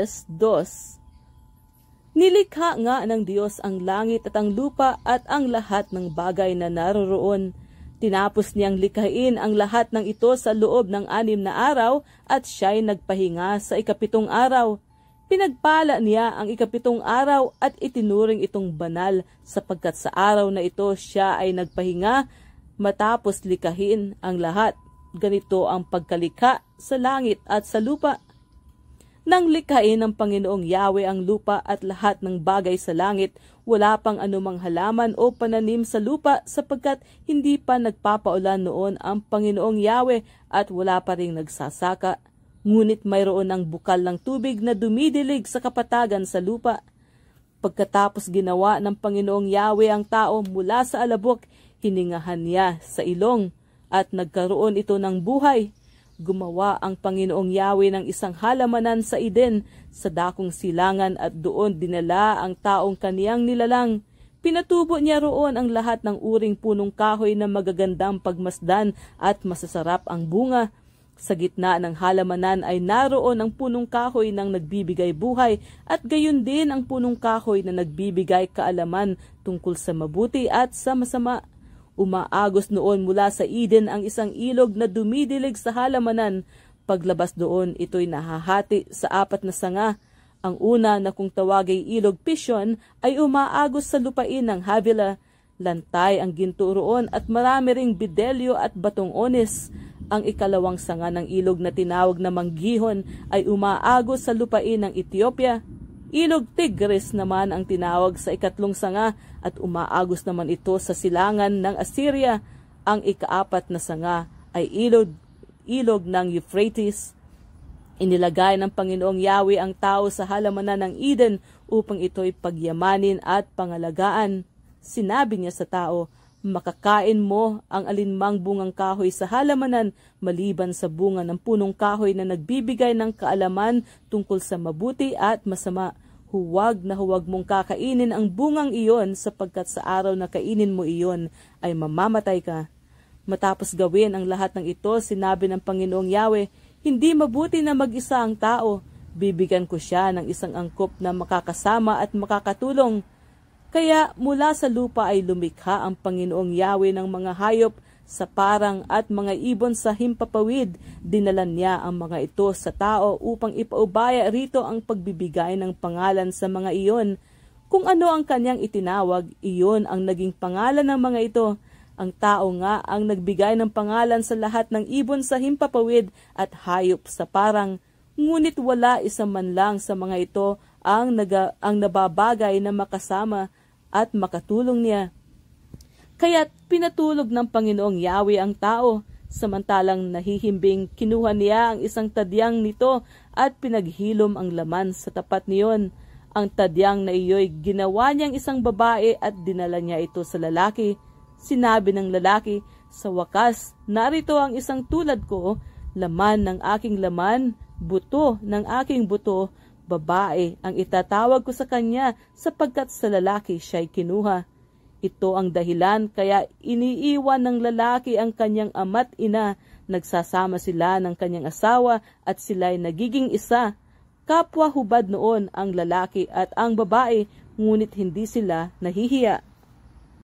2. Nilikha nga ng Diyos ang langit at ang lupa at ang lahat ng bagay na naroroon. Tinapos niyang likhain ang lahat ng ito sa loob ng anim na araw at siya'y nagpahinga sa ikapitong araw. Pinagpala niya ang ikapitong araw at itinuring itong banal sapagkat sa araw na ito siya ay nagpahinga matapos likahin ang lahat. Ganito ang pagkalika sa langit at sa lupa nang likhain ng Panginoong Yahweh ang lupa at lahat ng bagay sa langit, wala pang anumang halaman o pananim sa lupa sapagkat hindi pa nagpapaulan noon ang Panginoong Yahweh at wala pa ring nagsasaka. Ngunit mayroon ang bukal ng tubig na dumidilig sa kapatagan sa lupa. Pagkatapos ginawa ng Panginoong Yahweh ang tao mula sa alabok, hiningahan niya sa ilong at nagkaroon ito ng buhay gumawa ang Panginoong Yahweh ng isang halamanan sa Eden sa dakong silangan at doon dinala ang taong kaniyang nilalang. Pinatubo niya roon ang lahat ng uring punong kahoy na magagandang pagmasdan at masasarap ang bunga. Sa gitna ng halamanan ay naroon ang punong kahoy ng nagbibigay buhay at gayon din ang punong kahoy na nagbibigay kaalaman tungkol sa mabuti at sa masama. Umaagos noon mula sa Eden ang isang ilog na dumidilig sa halamanan. Paglabas doon, ito'y nahahati sa apat na sanga. Ang una na kung tawagay ilog Pishon ay umaagos sa lupain ng Havila. Lantay ang ginto roon at marami ring bidelyo at batong onis. Ang ikalawang sanga ng ilog na tinawag na Manggihon ay umaagos sa lupain ng Ethiopia. Ilog Tigris naman ang tinawag sa ikatlong sanga at umaagos naman ito sa silangan ng Assyria. Ang ikaapat na sanga ay ilog, ilog ng Euphrates. Inilagay ng Panginoong Yahweh ang tao sa halamanan ng Eden upang ito'y pagyamanin at pangalagaan. Sinabi niya sa tao, Makakain mo ang alinmang bungang kahoy sa halamanan maliban sa bunga ng punong kahoy na nagbibigay ng kaalaman tungkol sa mabuti at masama. Huwag na huwag mong kakainin ang bungang iyon sapagkat sa araw na kainin mo iyon ay mamamatay ka. Matapos gawin ang lahat ng ito, sinabi ng Panginoong Yahweh, Hindi mabuti na mag-isa ang tao. Bibigyan ko siya ng isang angkop na makakasama at makakatulong kaya mula sa lupa ay lumikha ang Panginoong Yahweh ng mga hayop sa parang at mga ibon sa himpapawid. Dinala niya ang mga ito sa tao upang ipaubaya rito ang pagbibigay ng pangalan sa mga iyon. Kung ano ang kanyang itinawag, iyon ang naging pangalan ng mga ito. Ang tao nga ang nagbigay ng pangalan sa lahat ng ibon sa himpapawid at hayop sa parang. Ngunit wala isa man lang sa mga ito ang, naga, ang nababagay na makasama at makatulong niya. Kaya't pinatulog ng Panginoong Yahweh ang tao, samantalang nahihimbing kinuha niya ang isang tadyang nito at pinaghilom ang laman sa tapat niyon. Ang tadyang na iyo'y ginawa niyang isang babae at dinala niya ito sa lalaki. Sinabi ng lalaki, sa wakas, narito ang isang tulad ko, laman ng aking laman, buto ng aking buto, babae ang itatawag ko sa kanya sapagkat sa lalaki siya'y kinuha. Ito ang dahilan kaya iniiwan ng lalaki ang kanyang ama't ina, nagsasama sila ng kanyang asawa at sila'y nagiging isa. Kapwa hubad noon ang lalaki at ang babae, ngunit hindi sila nahihiya.